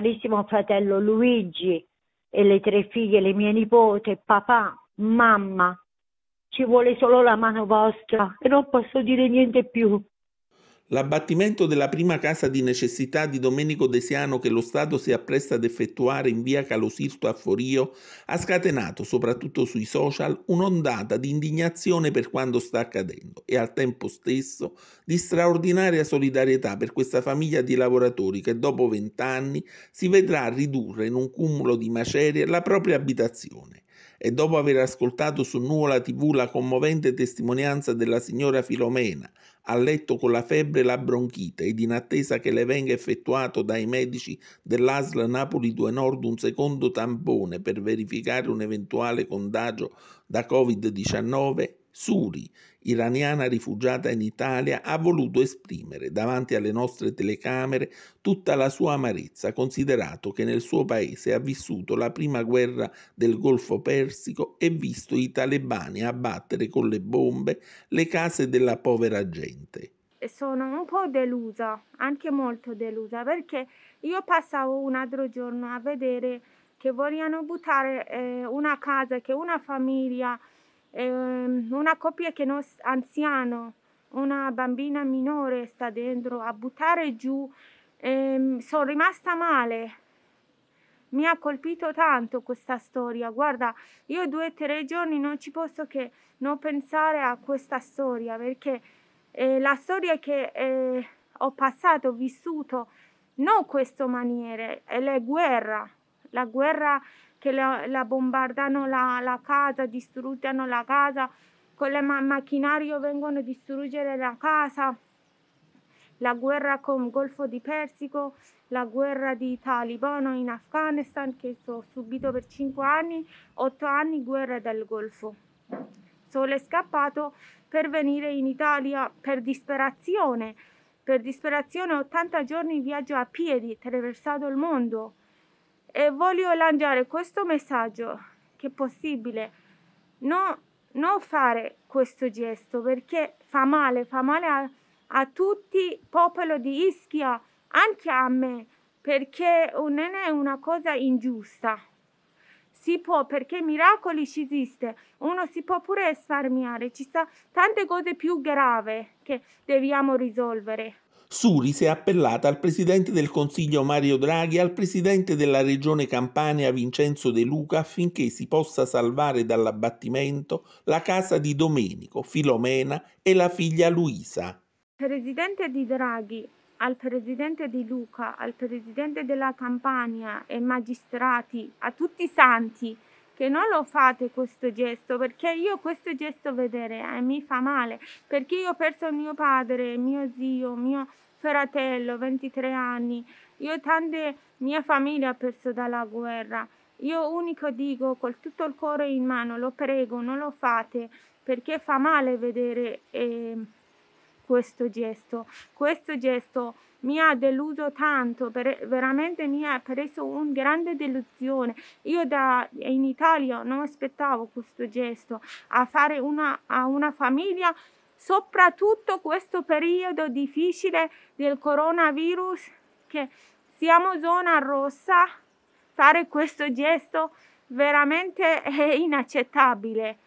carissimo fratello Luigi e le tre figlie, le mie nipote, papà, mamma, ci vuole solo la mano vostra e non posso dire niente più. L'abbattimento della prima casa di necessità di Domenico Desiano che lo Stato si appresta ad effettuare in via Calosirto a Forio ha scatenato, soprattutto sui social, un'ondata di indignazione per quanto sta accadendo e al tempo stesso di straordinaria solidarietà per questa famiglia di lavoratori che dopo vent'anni si vedrà ridurre in un cumulo di macerie la propria abitazione e dopo aver ascoltato su Nuvola TV la commovente testimonianza della signora Filomena, a letto con la febbre e la bronchite ed in attesa che le venga effettuato dai medici dell'ASL Napoli 2 Nord un secondo tampone per verificare un eventuale contagio da Covid-19, Suri, iraniana rifugiata in Italia, ha voluto esprimere davanti alle nostre telecamere tutta la sua amarezza, considerato che nel suo paese ha vissuto la prima guerra del Golfo Persico e visto i talebani abbattere con le bombe le case della povera gente. Sono un po' delusa, anche molto delusa, perché io passavo un altro giorno a vedere che vogliono buttare eh, una casa, che una famiglia ehm, una coppia che non anziano, una bambina minore sta dentro a buttare giù, ehm, sono rimasta male. Mi ha colpito tanto questa storia, guarda, io due o tre giorni non ci posso che non pensare a questa storia perché eh, la storia che eh, ho passato, vissuto, non questa maniera, è la guerra, la guerra che la, la bombardano la, la, casa, distruggono la casa, con le ma- macchinario vengono a distruggere la casa, la guerra con il Golfo di Persico, la guerra di Talibano in Afghanistan che ho subito per 5 anni, 8 anni guerra del Golfo. Sono scappato per venire in Italia per disperazione. Per disperazione 80 giorni viaggio a piedi, attraversato il mondo e voglio lanciare questo messaggio che è possibile non, non fare questo gesto perché fa male, fa male a, a tutti il popolo di Ischia, anche a me, perché non è una cosa ingiusta. Si può, perché miracoli ci esiste, uno si può pure risparmiare, ci sono tante cose più gravi che dobbiamo risolvere si è appellata al Presidente del Consiglio Mario Draghi e al Presidente della Regione Campania Vincenzo De Luca affinché si possa salvare dall'abbattimento la casa di Domenico, Filomena e la figlia Luisa. Presidente di Draghi, al Presidente di Luca, al Presidente della Campania e magistrati, a tutti i santi che non lo fate questo gesto perché io questo gesto vedere eh, mi fa male perché io ho perso mio padre, mio zio, mio fratello, 23 anni, io tante mia famiglia ha perso dalla guerra. Io unico dico col tutto il cuore in mano, lo prego, non lo fate perché fa male vedere. Eh, questo gesto. Questo gesto mi ha deluso tanto, per, veramente mi ha preso una grande delusione. Io da, in Italia non aspettavo questo gesto, a fare una, a una famiglia, soprattutto questo periodo difficile del coronavirus, che siamo zona rossa, fare questo gesto veramente è inaccettabile.